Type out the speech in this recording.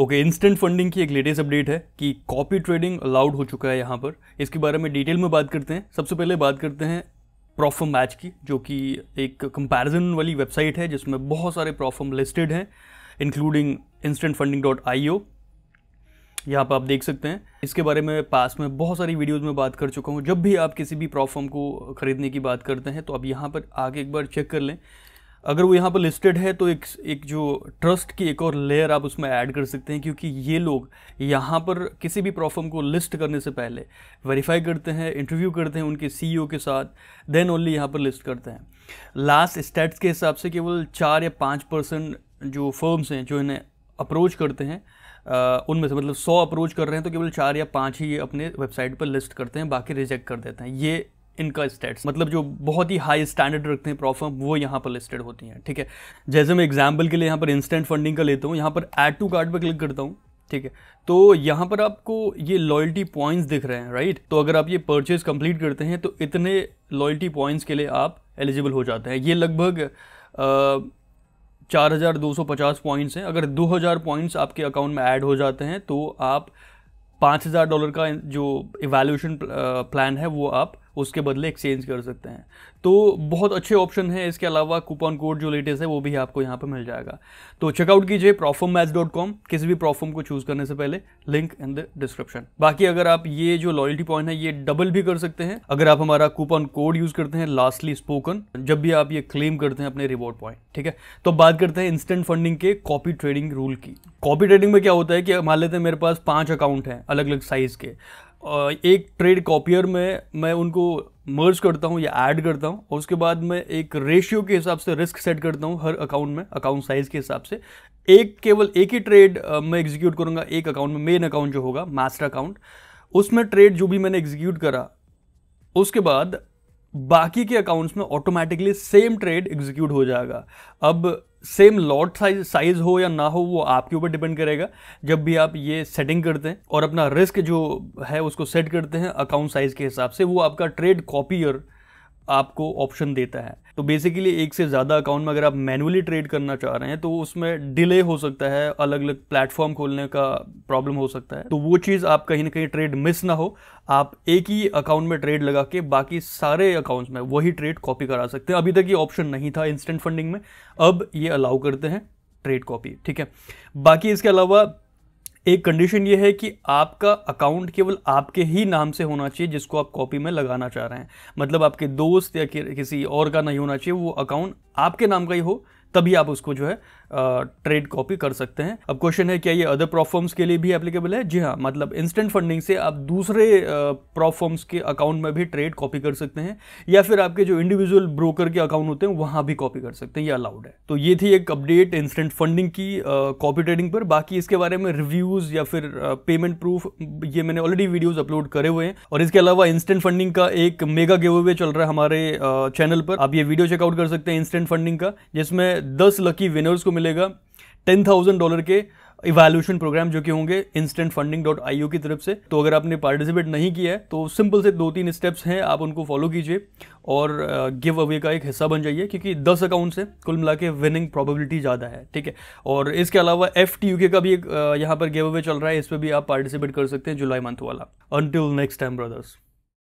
okay instant funding की एक latest update है कि कॉपी ट्रेडिंग अलाउड हो चुका है यहाँ पर इसके बारे में डिटेल में बात करते हैं सबसे पहले बात करते हैं प्रॉफर्म मैच की जो कि एक कंपैरिजन वाली वेबसाइट है जिसमें बहुत सारे प्रॉफर्म लिस्टेड हैं including instant funding dot I O यहाँ पर आप देख सकते हैं इसके बारे में पास में बहुत सारी वीडियोज़ में बात कर चुका हूँ जब भी आप किसी भी प्रॉफर्म को ख़रीदने की बात करते हैं तो आप यहाँ पर आगे एक बार चेक कर लें अगर वो यहाँ पर लिस्टेड है तो एक एक जो ट्रस्ट की एक और लेयर आप उसमें ऐड कर सकते हैं क्योंकि ये लोग यहाँ पर किसी भी प्रॉफर्म को लिस्ट करने से पहले वेरीफाई करते हैं इंटरव्यू करते हैं उनके सी e के साथ देन ओनली यहाँ पर लिस्ट करते हैं लास्ट स्टेट्स के हिसाब से केवल चार या पाँच परसेंट जो फर्म्स हैं जो इन्हें अप्रोच करते हैं उनमें से मतलब सौ अप्रोच कर रहे हैं तो केवल चार या पाँच ही अपने वेबसाइट पर लिस्ट करते हैं बाकी रिजेक्ट कर देते हैं ये इनका स्टेट्स मतलब जो बहुत ही हाई स्टैंडर्ड रखते हैं प्रॉफर्म वो यहाँ पर लिस्टेड होती हैं ठीक है जैसे मैं एग्जाम्पल के लिए यहाँ पर इंस्टेंट फंडिंग का लेता हूँ यहाँ पर एड टू कार्ड पर क्लिक करता हूँ ठीक है तो यहाँ पर आपको ये लॉयल्टी पॉइंट्स दिख रहे हैं राइट तो अगर आप ये परचेज कंप्लीट करते हैं तो इतने लॉयल्टी पॉइंट्स के लिए आप एलिजिबल हो जाते हैं ये लगभग चार हज़ार दो सौ पचास पॉइंट्स हैं अगर दो हज़ार पॉइंट्स आपके अकाउंट में ऐड हो जाते हैं तो आप पाँच हज़ार डॉलर का जो इवेल्यूशन प्लान है वो आप उसके बदले एक्सचेंज कर सकते हैं तो बहुत अच्छे ऑप्शन है इसके अलावा कूपन कोड जो लेटेस्ट है वो भी आपको यहाँ पर मिल जाएगा तो चेकआउट कीजिए प्रॉफर्म मैच डॉट कॉम किसी भी प्रॉफर्म को चूज़ करने से पहले लिंक इन द डिस्क्रिप्शन बाकी अगर आप ये जो लॉयल्टी पॉइंट है ये डबल भी कर सकते हैं अगर आप हमारा कूपन कोड यूज़ करते हैं लास्टली स्पोकन जब भी आप ये क्लेम करते हैं अपने रिवॉर्ड पॉइंट ठीक है तो बात करते हैं इंस्टेंट फंडिंग के कॉपी ट्रेडिंग रूल की कॉपी ट्रेडिंग में क्या होता है कि मान लेते हैं मेरे पास पाँच अकाउंट हैं अलग अलग साइज़ के एक ट्रेड कॉपियर में मैं उनको मर्ज करता हूँ या ऐड करता हूँ और उसके बाद मैं एक रेशियो के हिसाब से रिस्क सेट करता हूँ हर अकाउंट में अकाउंट साइज़ के हिसाब से एक केवल एक ही ट्रेड मैं एग्जीक्यूट करूँगा एक अकाउंट में मेन अकाउंट जो होगा मास्टर अकाउंट उसमें ट्रेड जो भी मैंने एग्जीक्यूट करा उसके बाद बाकी के अकाउंट्स में ऑटोमेटिकली सेम ट्रेड एग्जीक्यूट हो जाएगा अब सेम लॉट साइज साइज हो या ना हो वो आपके ऊपर डिपेंड करेगा जब भी आप ये सेटिंग करते हैं और अपना रिस्क जो है उसको सेट करते हैं अकाउंट साइज के हिसाब से वो आपका ट्रेड कॉपियर आपको ऑप्शन देता है तो बेसिकली एक से ज़्यादा अकाउंट में अगर आप मैनुअली ट्रेड करना चाह रहे हैं तो उसमें डिले हो सकता है अलग अलग प्लेटफॉर्म खोलने का प्रॉब्लम हो सकता है तो वो चीज़ आप कहीं ना कहीं ट्रेड मिस ना हो आप एक ही अकाउंट में ट्रेड लगा के बाकी सारे अकाउंट्स में वही ट्रेड कॉपी करा सकते हैं अभी तक ये ऑप्शन नहीं था इंस्टेंट फंडिंग में अब ये अलाउ करते हैं ट्रेड कॉपी ठीक है बाकी इसके अलावा एक कंडीशन ये है कि आपका अकाउंट केवल आपके ही नाम से होना चाहिए जिसको आप कॉपी में लगाना चाह रहे हैं मतलब आपके दोस्त या कि, किसी और का नहीं होना चाहिए वो अकाउंट आपके नाम का ही हो तभी आप उसको जो है ट्रेड कॉपी कर सकते हैं अब क्वेश्चन है क्या ये अदर प्रॉप फॉर्म्स के लिए भी एप्लीकेबल है जी हाँ मतलब इंस्टेंट फंडिंग से आप दूसरे प्रॉफॉर्म्स के अकाउंट में भी ट्रेड कॉपी कर सकते हैं या फिर आपके जो इंडिविजुअल ब्रोकर के अकाउंट होते हैं वहाँ भी कॉपी कर सकते हैं ये अलाउड है तो ये थी एक अपडेट इंस्टेंट फंडिंग की कॉपी ट्रेडिंग पर बाकी इसके बारे में रिव्यूज़ या फिर पेमेंट प्रूफ ये मैंने ऑलरेडी वीडियोज अपलोड करे हुए हैं और इसके अलावा इंस्टेंट फंडिंग का एक मेगा गिव अवे चल रहा है हमारे चैनल पर आप ये वीडियो चेकआउट कर सकते हैं इंस्टेंट फंडिंग का जिसमें दस लकी विनर्स को मिला मिलेगा टेन थाउजेंड डॉलर के इवैल्यूएशन प्रोग्राम जो कि होंगे इंस्टेंट फंडिंग डॉट आई की तरफ से तो अगर आपने पार्टिसिपेट नहीं किया है तो सिंपल से दो तीन स्टेप्स हैं आप उनको फॉलो कीजिए और गिव uh, अवे का एक हिस्सा बन जाइए क्योंकि दस अकाउंट्स हैं कुल मिला के विनिंग प्रॉबिलिटी ज़्यादा है ठीक है और इसके अलावा एफ टी यू का भी एक uh, यहाँ पर गिव अवे चल रहा है इस पर भी आप पार्टिसिपेट कर सकते हैं जुलाई मंथ वाला अनटिल नेक्स्ट टाइम ब्रदर्स